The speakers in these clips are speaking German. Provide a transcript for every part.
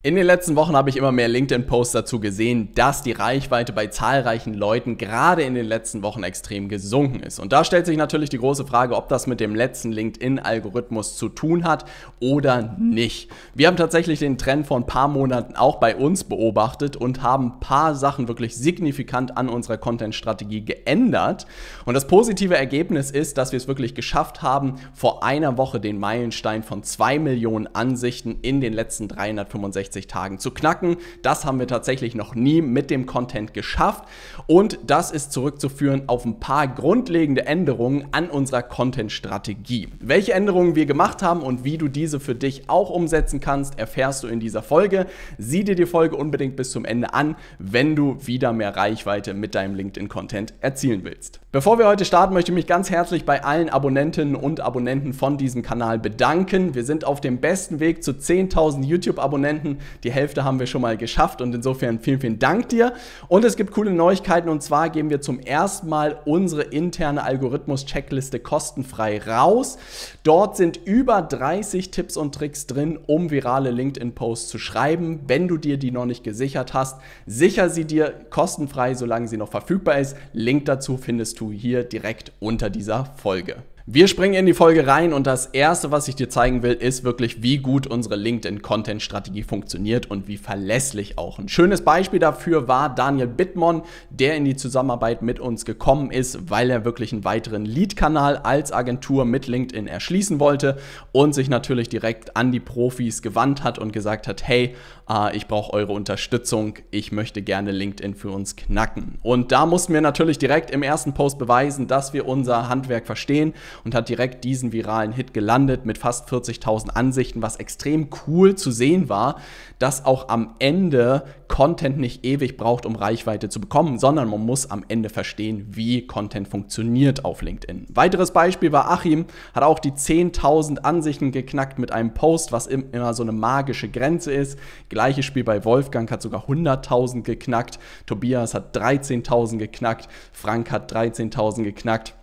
In den letzten Wochen habe ich immer mehr LinkedIn-Posts dazu gesehen, dass die Reichweite bei zahlreichen Leuten gerade in den letzten Wochen extrem gesunken ist. Und da stellt sich natürlich die große Frage, ob das mit dem letzten LinkedIn-Algorithmus zu tun hat oder nicht. Wir haben tatsächlich den Trend vor ein paar Monaten auch bei uns beobachtet und haben ein paar Sachen wirklich signifikant an unserer Content-Strategie geändert. Und das positive Ergebnis ist, dass wir es wirklich geschafft haben, vor einer Woche den Meilenstein von 2 Millionen Ansichten in den letzten 365 365 Tagen zu knacken. Das haben wir tatsächlich noch nie mit dem Content geschafft und das ist zurückzuführen auf ein paar grundlegende Änderungen an unserer Content-Strategie. Welche Änderungen wir gemacht haben und wie du diese für dich auch umsetzen kannst, erfährst du in dieser Folge. Sieh dir die Folge unbedingt bis zum Ende an, wenn du wieder mehr Reichweite mit deinem LinkedIn-Content erzielen willst. Bevor wir heute starten, möchte ich mich ganz herzlich bei allen Abonnentinnen und Abonnenten von diesem Kanal bedanken. Wir sind auf dem besten Weg zu 10.000 YouTube-Abonnenten die Hälfte haben wir schon mal geschafft und insofern vielen, vielen Dank dir. Und es gibt coole Neuigkeiten und zwar geben wir zum ersten Mal unsere interne Algorithmus-Checkliste kostenfrei raus. Dort sind über 30 Tipps und Tricks drin, um virale LinkedIn-Posts zu schreiben. Wenn du dir die noch nicht gesichert hast, sicher sie dir kostenfrei, solange sie noch verfügbar ist. Link dazu findest du hier direkt unter dieser Folge. Wir springen in die Folge rein und das erste, was ich dir zeigen will, ist wirklich, wie gut unsere LinkedIn-Content-Strategie funktioniert und wie verlässlich auch. Ein schönes Beispiel dafür war Daniel Bittmann, der in die Zusammenarbeit mit uns gekommen ist, weil er wirklich einen weiteren Lead-Kanal als Agentur mit LinkedIn erschließen wollte und sich natürlich direkt an die Profis gewandt hat und gesagt hat, hey, äh, ich brauche eure Unterstützung, ich möchte gerne LinkedIn für uns knacken. Und da mussten wir natürlich direkt im ersten Post beweisen, dass wir unser Handwerk verstehen und hat direkt diesen viralen Hit gelandet mit fast 40.000 Ansichten, was extrem cool zu sehen war, dass auch am Ende Content nicht ewig braucht, um Reichweite zu bekommen, sondern man muss am Ende verstehen, wie Content funktioniert auf LinkedIn. Weiteres Beispiel war Achim, hat auch die 10.000 Ansichten geknackt mit einem Post, was immer so eine magische Grenze ist. Gleiches Spiel bei Wolfgang hat sogar 100.000 geknackt, Tobias hat 13.000 geknackt, Frank hat 13.000 geknackt.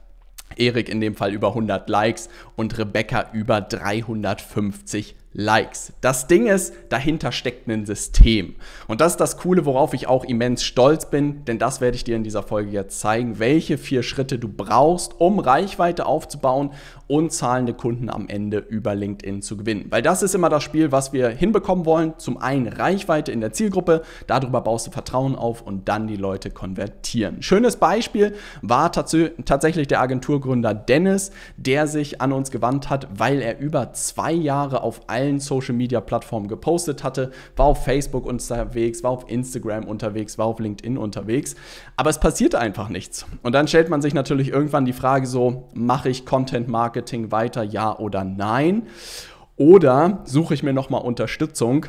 Erik in dem Fall über 100 Likes und Rebecca über 350 Likes. Likes. Das Ding ist, dahinter steckt ein System. Und das ist das Coole, worauf ich auch immens stolz bin, denn das werde ich dir in dieser Folge jetzt zeigen, welche vier Schritte du brauchst, um Reichweite aufzubauen und zahlende Kunden am Ende über LinkedIn zu gewinnen. Weil das ist immer das Spiel, was wir hinbekommen wollen. Zum einen Reichweite in der Zielgruppe, darüber baust du Vertrauen auf und dann die Leute konvertieren. Schönes Beispiel war tats tatsächlich der Agenturgründer Dennis, der sich an uns gewandt hat, weil er über zwei Jahre auf allen allen Social-Media-Plattformen gepostet hatte, war auf Facebook unterwegs, war auf Instagram unterwegs, war auf LinkedIn unterwegs. Aber es passierte einfach nichts. Und dann stellt man sich natürlich irgendwann die Frage so, mache ich Content-Marketing weiter, ja oder nein? Oder suche ich mir nochmal Unterstützung?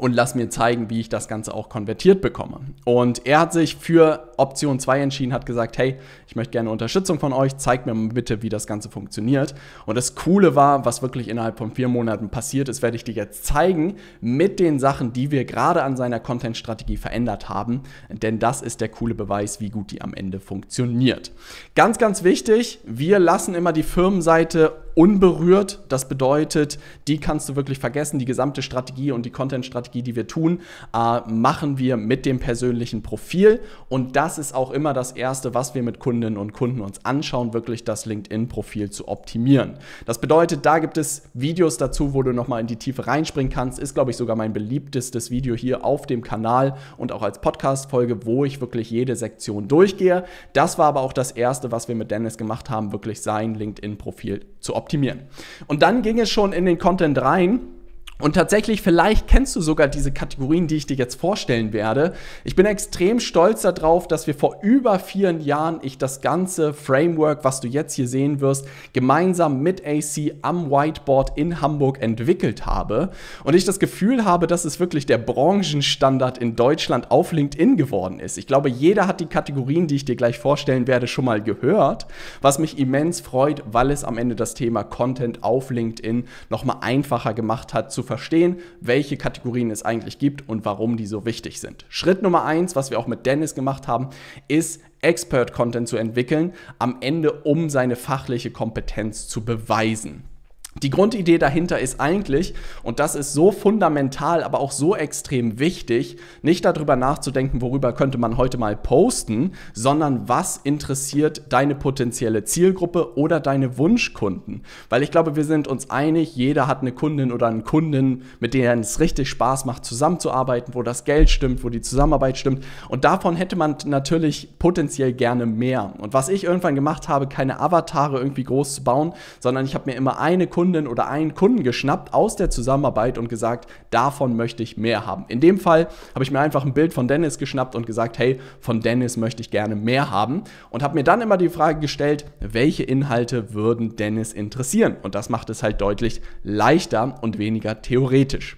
und lass mir zeigen, wie ich das Ganze auch konvertiert bekomme. Und er hat sich für Option 2 entschieden, hat gesagt, hey, ich möchte gerne Unterstützung von euch, zeigt mir bitte, wie das Ganze funktioniert. Und das Coole war, was wirklich innerhalb von vier Monaten passiert ist, werde ich dir jetzt zeigen mit den Sachen, die wir gerade an seiner Content-Strategie verändert haben. Denn das ist der coole Beweis, wie gut die am Ende funktioniert. Ganz, ganz wichtig, wir lassen immer die Firmenseite unberührt. Das bedeutet, die kannst du wirklich vergessen. Die gesamte Strategie und die Content-Strategie, die wir tun, äh, machen wir mit dem persönlichen Profil. Und das ist auch immer das Erste, was wir mit Kundinnen und Kunden uns anschauen, wirklich das LinkedIn-Profil zu optimieren. Das bedeutet, da gibt es Videos dazu, wo du nochmal in die Tiefe reinspringen kannst. Ist, glaube ich, sogar mein beliebtestes Video hier auf dem Kanal und auch als Podcast-Folge, wo ich wirklich jede Sektion durchgehe. Das war aber auch das Erste, was wir mit Dennis gemacht haben, wirklich sein LinkedIn-Profil zu optimieren optimieren. Und dann ging es schon in den Content rein und tatsächlich, vielleicht kennst du sogar diese Kategorien, die ich dir jetzt vorstellen werde. Ich bin extrem stolz darauf, dass wir vor über vier Jahren ich das ganze Framework, was du jetzt hier sehen wirst, gemeinsam mit AC am Whiteboard in Hamburg entwickelt habe. Und ich das Gefühl habe, dass es wirklich der Branchenstandard in Deutschland auf LinkedIn geworden ist. Ich glaube, jeder hat die Kategorien, die ich dir gleich vorstellen werde, schon mal gehört, was mich immens freut, weil es am Ende das Thema Content auf LinkedIn nochmal einfacher gemacht hat zu verstehen, welche Kategorien es eigentlich gibt und warum die so wichtig sind. Schritt Nummer eins, was wir auch mit Dennis gemacht haben, ist Expert-Content zu entwickeln, am Ende um seine fachliche Kompetenz zu beweisen. Die Grundidee dahinter ist eigentlich, und das ist so fundamental, aber auch so extrem wichtig, nicht darüber nachzudenken, worüber könnte man heute mal posten, sondern was interessiert deine potenzielle Zielgruppe oder deine Wunschkunden. Weil ich glaube, wir sind uns einig, jeder hat eine Kundin oder einen Kunden, mit denen es richtig Spaß macht, zusammenzuarbeiten, wo das Geld stimmt, wo die Zusammenarbeit stimmt. Und davon hätte man natürlich potenziell gerne mehr. Und was ich irgendwann gemacht habe, keine Avatare irgendwie groß zu bauen, sondern ich habe mir immer eine Kundin Kunden oder einen Kunden geschnappt aus der Zusammenarbeit und gesagt, davon möchte ich mehr haben. In dem Fall habe ich mir einfach ein Bild von Dennis geschnappt und gesagt, hey, von Dennis möchte ich gerne mehr haben und habe mir dann immer die Frage gestellt, welche Inhalte würden Dennis interessieren? Und das macht es halt deutlich leichter und weniger theoretisch.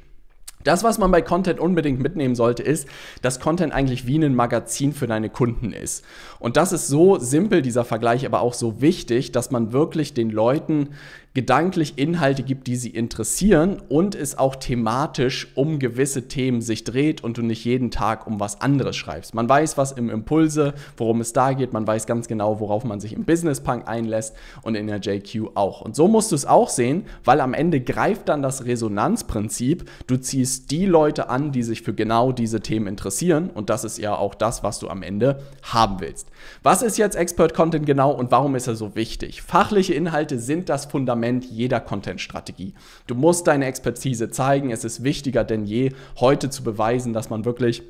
Das, was man bei Content unbedingt mitnehmen sollte, ist, dass Content eigentlich wie ein Magazin für deine Kunden ist. Und das ist so simpel, dieser Vergleich, aber auch so wichtig, dass man wirklich den Leuten gedanklich Inhalte gibt, die sie interessieren und es auch thematisch um gewisse Themen sich dreht und du nicht jeden Tag um was anderes schreibst. Man weiß, was im Impulse, worum es da geht, man weiß ganz genau, worauf man sich im Business Punk einlässt und in der JQ auch. Und so musst du es auch sehen, weil am Ende greift dann das Resonanzprinzip. Du ziehst die Leute an, die sich für genau diese Themen interessieren und das ist ja auch das, was du am Ende haben willst. Was ist jetzt Expert Content genau und warum ist er so wichtig? Fachliche Inhalte sind das Fundament Fundament jeder Content-Strategie. Du musst deine Expertise zeigen. Es ist wichtiger denn je, heute zu beweisen, dass man wirklich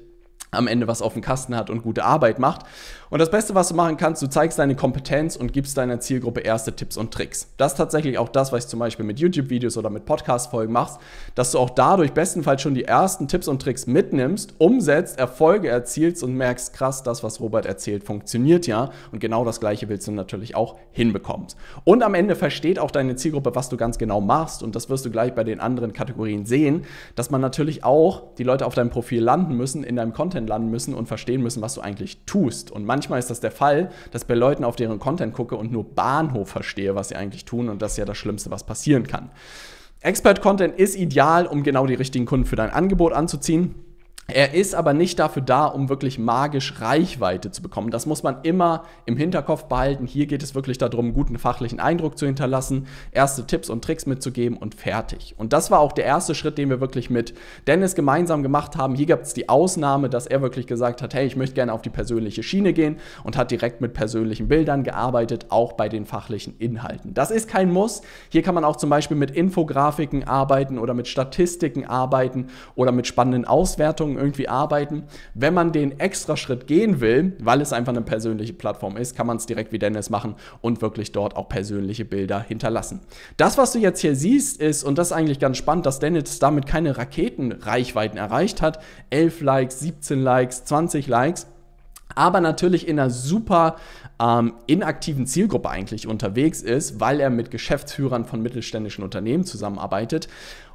am Ende was auf dem Kasten hat und gute Arbeit macht. Und das Beste, was du machen kannst, du zeigst deine Kompetenz und gibst deiner Zielgruppe erste Tipps und Tricks. Das ist tatsächlich auch das, was ich zum Beispiel mit YouTube-Videos oder mit Podcast-Folgen machst, dass du auch dadurch bestenfalls schon die ersten Tipps und Tricks mitnimmst, umsetzt, Erfolge erzielst und merkst, krass, das, was Robert erzählt, funktioniert ja. Und genau das Gleiche willst du natürlich auch hinbekommst. Und am Ende versteht auch deine Zielgruppe, was du ganz genau machst. Und das wirst du gleich bei den anderen Kategorien sehen, dass man natürlich auch die Leute auf deinem Profil landen müssen in deinem Content Content landen müssen und verstehen müssen, was du eigentlich tust. Und manchmal ist das der Fall, dass ich bei Leuten auf deren Content gucke und nur Bahnhof verstehe, was sie eigentlich tun. Und das ist ja das Schlimmste, was passieren kann. Expert-Content ist ideal, um genau die richtigen Kunden für dein Angebot anzuziehen. Er ist aber nicht dafür da, um wirklich magisch Reichweite zu bekommen. Das muss man immer im Hinterkopf behalten. Hier geht es wirklich darum, guten fachlichen Eindruck zu hinterlassen, erste Tipps und Tricks mitzugeben und fertig. Und das war auch der erste Schritt, den wir wirklich mit Dennis gemeinsam gemacht haben. Hier gab es die Ausnahme, dass er wirklich gesagt hat, hey, ich möchte gerne auf die persönliche Schiene gehen und hat direkt mit persönlichen Bildern gearbeitet, auch bei den fachlichen Inhalten. Das ist kein Muss. Hier kann man auch zum Beispiel mit Infografiken arbeiten oder mit Statistiken arbeiten oder mit spannenden Auswertungen Wochen irgendwie arbeiten. Wenn man den extra Schritt gehen will, weil es einfach eine persönliche Plattform ist, kann man es direkt wie Dennis machen und wirklich dort auch persönliche Bilder hinterlassen. Das, was du jetzt hier siehst, ist, und das ist eigentlich ganz spannend, dass Dennis damit keine Raketenreichweiten erreicht hat. 11 Likes, 17 Likes, 20 Likes aber natürlich in einer super ähm, inaktiven Zielgruppe eigentlich unterwegs ist, weil er mit Geschäftsführern von mittelständischen Unternehmen zusammenarbeitet.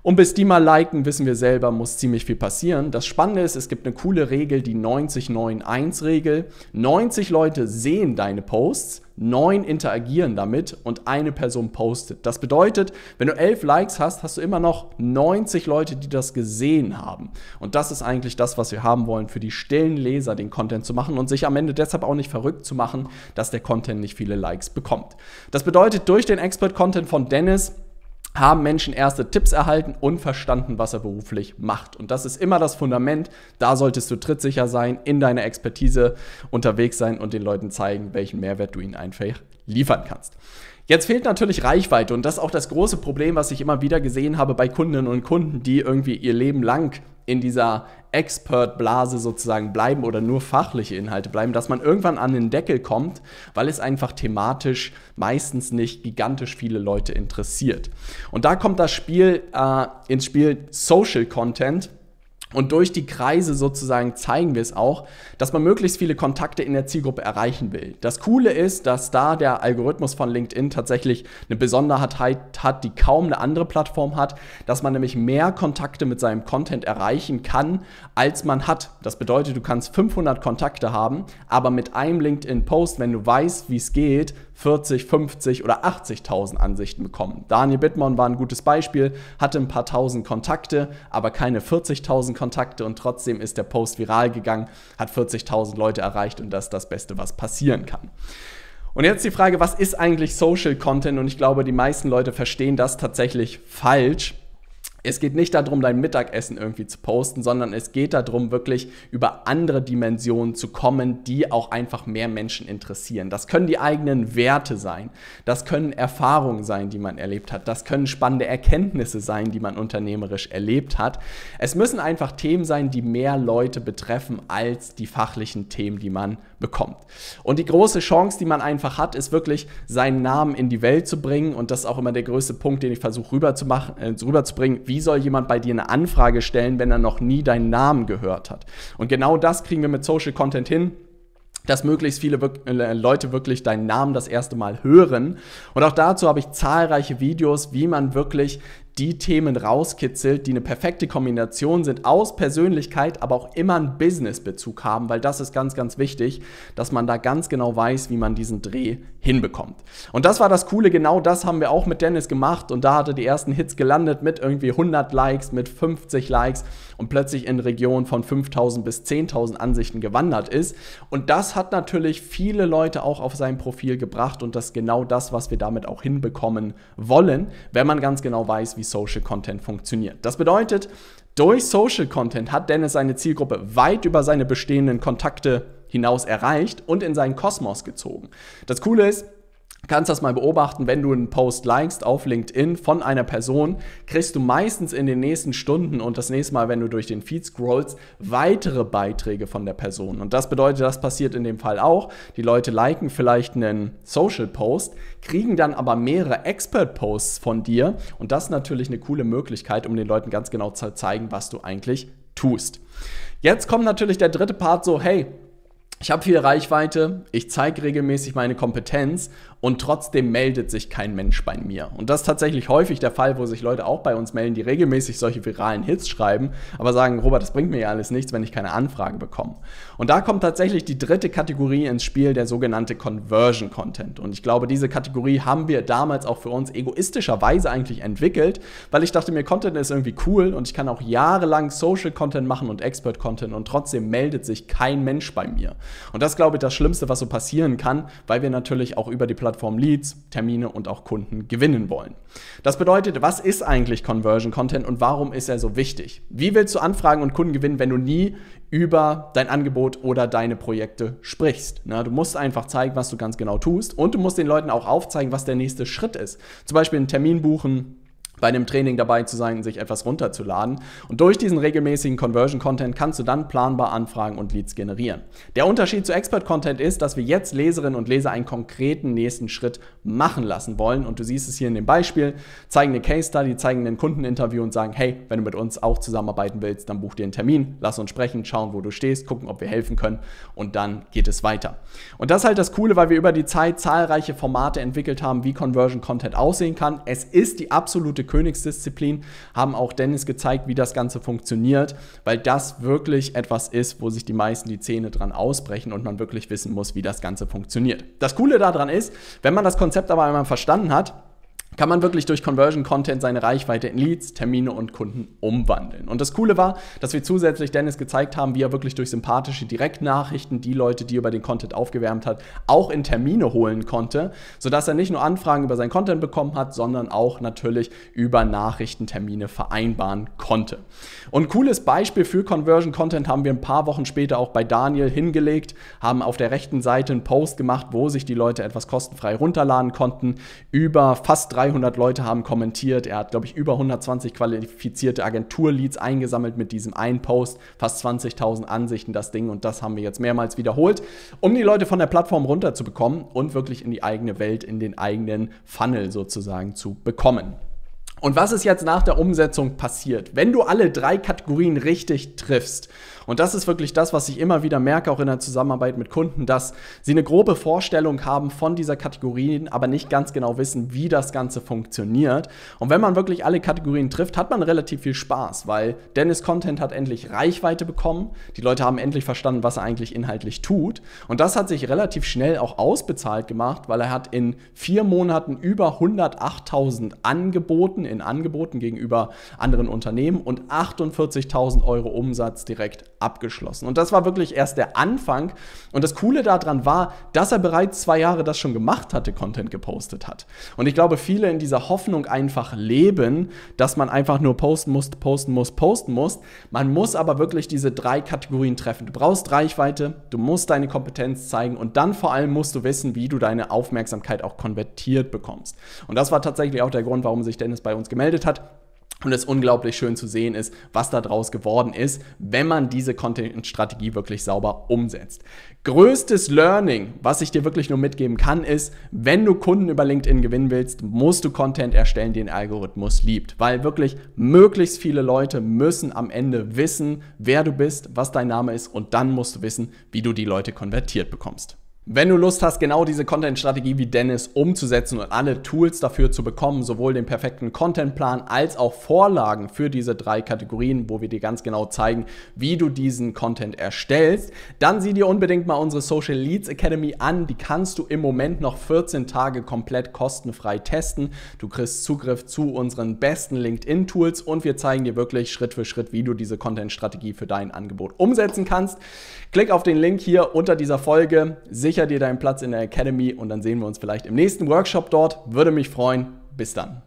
Und bis die mal liken, wissen wir selber, muss ziemlich viel passieren. Das Spannende ist, es gibt eine coole Regel, die 90-9-1-Regel. 90 Leute sehen deine Posts, 9 interagieren damit und eine Person postet. Das bedeutet, wenn du 11 Likes hast, hast du immer noch 90 Leute, die das gesehen haben. Und das ist eigentlich das, was wir haben wollen, für die stillen Leser den Content zu machen und sich am Ende deshalb auch nicht verrückt zu machen, dass der Content nicht viele Likes bekommt. Das bedeutet, durch den Expert-Content von Dennis haben Menschen erste Tipps erhalten und verstanden, was er beruflich macht. Und das ist immer das Fundament. Da solltest du trittsicher sein, in deiner Expertise unterwegs sein und den Leuten zeigen, welchen Mehrwert du ihnen einfach liefern kannst. Jetzt fehlt natürlich Reichweite und das ist auch das große Problem, was ich immer wieder gesehen habe bei Kundinnen und Kunden, die irgendwie ihr Leben lang in dieser Expert-Blase sozusagen bleiben oder nur fachliche Inhalte bleiben, dass man irgendwann an den Deckel kommt, weil es einfach thematisch meistens nicht gigantisch viele Leute interessiert. Und da kommt das Spiel äh, ins Spiel Social Content und durch die Kreise sozusagen zeigen wir es auch, dass man möglichst viele Kontakte in der Zielgruppe erreichen will. Das Coole ist, dass da der Algorithmus von LinkedIn tatsächlich eine Besonderheit hat, die kaum eine andere Plattform hat, dass man nämlich mehr Kontakte mit seinem Content erreichen kann, als man hat. Das bedeutet, du kannst 500 Kontakte haben, aber mit einem LinkedIn-Post, wenn du weißt, wie es geht, 40, 50 oder 80.000 Ansichten bekommen. Daniel Bittmann war ein gutes Beispiel, hatte ein paar tausend Kontakte, aber keine 40.000 Kontakte und trotzdem ist der Post viral gegangen, hat 40.000 Leute erreicht und das ist das Beste, was passieren kann. Und jetzt die Frage, was ist eigentlich Social Content? Und ich glaube, die meisten Leute verstehen das tatsächlich falsch es geht nicht darum, dein Mittagessen irgendwie zu posten, sondern es geht darum, wirklich über andere Dimensionen zu kommen, die auch einfach mehr Menschen interessieren. Das können die eigenen Werte sein, das können Erfahrungen sein, die man erlebt hat, das können spannende Erkenntnisse sein, die man unternehmerisch erlebt hat. Es müssen einfach Themen sein, die mehr Leute betreffen als die fachlichen Themen, die man bekommt. Und die große Chance, die man einfach hat, ist wirklich, seinen Namen in die Welt zu bringen. Und das ist auch immer der größte Punkt, den ich versuche rüber äh, rüberzubringen. Wie soll jemand bei dir eine Anfrage stellen, wenn er noch nie deinen Namen gehört hat? Und genau das kriegen wir mit Social Content hin dass möglichst viele äh, Leute wirklich deinen Namen das erste Mal hören. Und auch dazu habe ich zahlreiche Videos, wie man wirklich die Themen rauskitzelt, die eine perfekte Kombination sind aus Persönlichkeit, aber auch immer einen Business-Bezug haben, weil das ist ganz, ganz wichtig, dass man da ganz genau weiß, wie man diesen Dreh hinbekommt. Und das war das Coole, genau das haben wir auch mit Dennis gemacht und da hatte die ersten Hits gelandet mit irgendwie 100 Likes, mit 50 Likes und plötzlich in Regionen von 5000 bis 10.000 Ansichten gewandert ist. Und das hat natürlich viele Leute auch auf sein Profil gebracht und das ist genau das, was wir damit auch hinbekommen wollen, wenn man ganz genau weiß, wie Social Content funktioniert. Das bedeutet, durch Social Content hat Dennis seine Zielgruppe weit über seine bestehenden Kontakte hinaus erreicht und in seinen Kosmos gezogen. Das Coole ist, kannst das mal beobachten, wenn du einen Post likest auf LinkedIn von einer Person, kriegst du meistens in den nächsten Stunden und das nächste Mal, wenn du durch den Feed scrollst, weitere Beiträge von der Person. Und das bedeutet, das passiert in dem Fall auch. Die Leute liken vielleicht einen Social Post, kriegen dann aber mehrere Expert Posts von dir und das ist natürlich eine coole Möglichkeit, um den Leuten ganz genau zu zeigen, was du eigentlich tust. Jetzt kommt natürlich der dritte Part so, hey, ich habe viel Reichweite, ich zeige regelmäßig meine Kompetenz und trotzdem meldet sich kein Mensch bei mir. Und das ist tatsächlich häufig der Fall, wo sich Leute auch bei uns melden, die regelmäßig solche viralen Hits schreiben, aber sagen, Robert, das bringt mir ja alles nichts, wenn ich keine Anfrage bekomme. Und da kommt tatsächlich die dritte Kategorie ins Spiel, der sogenannte Conversion Content. Und ich glaube, diese Kategorie haben wir damals auch für uns egoistischerweise eigentlich entwickelt, weil ich dachte mir, Content ist irgendwie cool und ich kann auch jahrelang Social Content machen und Expert Content und trotzdem meldet sich kein Mensch bei mir. Und das ist, glaube ich, das Schlimmste, was so passieren kann, weil wir natürlich auch über die Plattform Leads, Termine und auch Kunden gewinnen wollen. Das bedeutet, was ist eigentlich Conversion Content und warum ist er so wichtig? Wie willst du Anfragen und Kunden gewinnen, wenn du nie über dein Angebot oder deine Projekte sprichst. Na, du musst einfach zeigen, was du ganz genau tust und du musst den Leuten auch aufzeigen, was der nächste Schritt ist. Zum Beispiel einen Termin buchen, bei einem Training dabei zu sein sich etwas runterzuladen. Und durch diesen regelmäßigen Conversion-Content kannst du dann planbar Anfragen und Leads generieren. Der Unterschied zu Expert-Content ist, dass wir jetzt Leserinnen und Leser einen konkreten nächsten Schritt machen lassen wollen. Und du siehst es hier in dem Beispiel, zeigen eine Case-Study, zeigen ein Kundeninterview und sagen, hey, wenn du mit uns auch zusammenarbeiten willst, dann buch dir einen Termin, lass uns sprechen, schauen, wo du stehst, gucken, ob wir helfen können und dann geht es weiter. Und das ist halt das Coole, weil wir über die Zeit zahlreiche Formate entwickelt haben, wie Conversion-Content aussehen kann. Es ist die absolute Königsdisziplin, haben auch Dennis gezeigt, wie das Ganze funktioniert, weil das wirklich etwas ist, wo sich die meisten die Zähne dran ausbrechen und man wirklich wissen muss, wie das Ganze funktioniert. Das Coole daran ist, wenn man das Konzept aber einmal verstanden hat, kann man wirklich durch Conversion Content seine Reichweite in Leads, Termine und Kunden umwandeln. Und das Coole war, dass wir zusätzlich Dennis gezeigt haben, wie er wirklich durch sympathische Direktnachrichten die Leute, die über den Content aufgewärmt hat, auch in Termine holen konnte, sodass er nicht nur Anfragen über seinen Content bekommen hat, sondern auch natürlich über Nachrichtentermine vereinbaren konnte. Und ein cooles Beispiel für Conversion Content haben wir ein paar Wochen später auch bei Daniel hingelegt, haben auf der rechten Seite einen Post gemacht, wo sich die Leute etwas kostenfrei runterladen konnten über fast drei 200 Leute haben kommentiert. Er hat, glaube ich, über 120 qualifizierte Agentur-Leads eingesammelt mit diesem einen Post. Fast 20.000 Ansichten, das Ding. Und das haben wir jetzt mehrmals wiederholt, um die Leute von der Plattform runterzubekommen und wirklich in die eigene Welt, in den eigenen Funnel sozusagen zu bekommen. Und was ist jetzt nach der Umsetzung passiert? Wenn du alle drei Kategorien richtig triffst, und das ist wirklich das, was ich immer wieder merke, auch in der Zusammenarbeit mit Kunden, dass sie eine grobe Vorstellung haben von dieser Kategorie, aber nicht ganz genau wissen, wie das Ganze funktioniert. Und wenn man wirklich alle Kategorien trifft, hat man relativ viel Spaß, weil Dennis Content hat endlich Reichweite bekommen. Die Leute haben endlich verstanden, was er eigentlich inhaltlich tut. Und das hat sich relativ schnell auch ausbezahlt gemacht, weil er hat in vier Monaten über 108.000 Angeboten in Angeboten gegenüber anderen Unternehmen und 48.000 Euro Umsatz direkt abgeschlossen. Und das war wirklich erst der Anfang. Und das Coole daran war, dass er bereits zwei Jahre das schon gemacht hatte, Content gepostet hat. Und ich glaube, viele in dieser Hoffnung einfach leben, dass man einfach nur posten muss, posten muss, posten muss. Man muss aber wirklich diese drei Kategorien treffen. Du brauchst Reichweite, du musst deine Kompetenz zeigen und dann vor allem musst du wissen, wie du deine Aufmerksamkeit auch konvertiert bekommst. Und das war tatsächlich auch der Grund, warum sich Dennis bei uns gemeldet hat. Und es unglaublich schön zu sehen ist, was daraus geworden ist, wenn man diese Content-Strategie wirklich sauber umsetzt. Größtes Learning, was ich dir wirklich nur mitgeben kann, ist, wenn du Kunden über LinkedIn gewinnen willst, musst du Content erstellen, den Algorithmus liebt. Weil wirklich möglichst viele Leute müssen am Ende wissen, wer du bist, was dein Name ist und dann musst du wissen, wie du die Leute konvertiert bekommst. Wenn du Lust hast, genau diese Content-Strategie wie Dennis umzusetzen und alle Tools dafür zu bekommen, sowohl den perfekten Content-Plan als auch Vorlagen für diese drei Kategorien, wo wir dir ganz genau zeigen, wie du diesen Content erstellst, dann sieh dir unbedingt mal unsere Social Leads Academy an. Die kannst du im Moment noch 14 Tage komplett kostenfrei testen. Du kriegst Zugriff zu unseren besten LinkedIn-Tools und wir zeigen dir wirklich Schritt für Schritt, wie du diese Content-Strategie für dein Angebot umsetzen kannst. Klick auf den Link hier unter dieser Folge. Sicher sicher dir deinen Platz in der Academy und dann sehen wir uns vielleicht im nächsten Workshop dort. Würde mich freuen. Bis dann.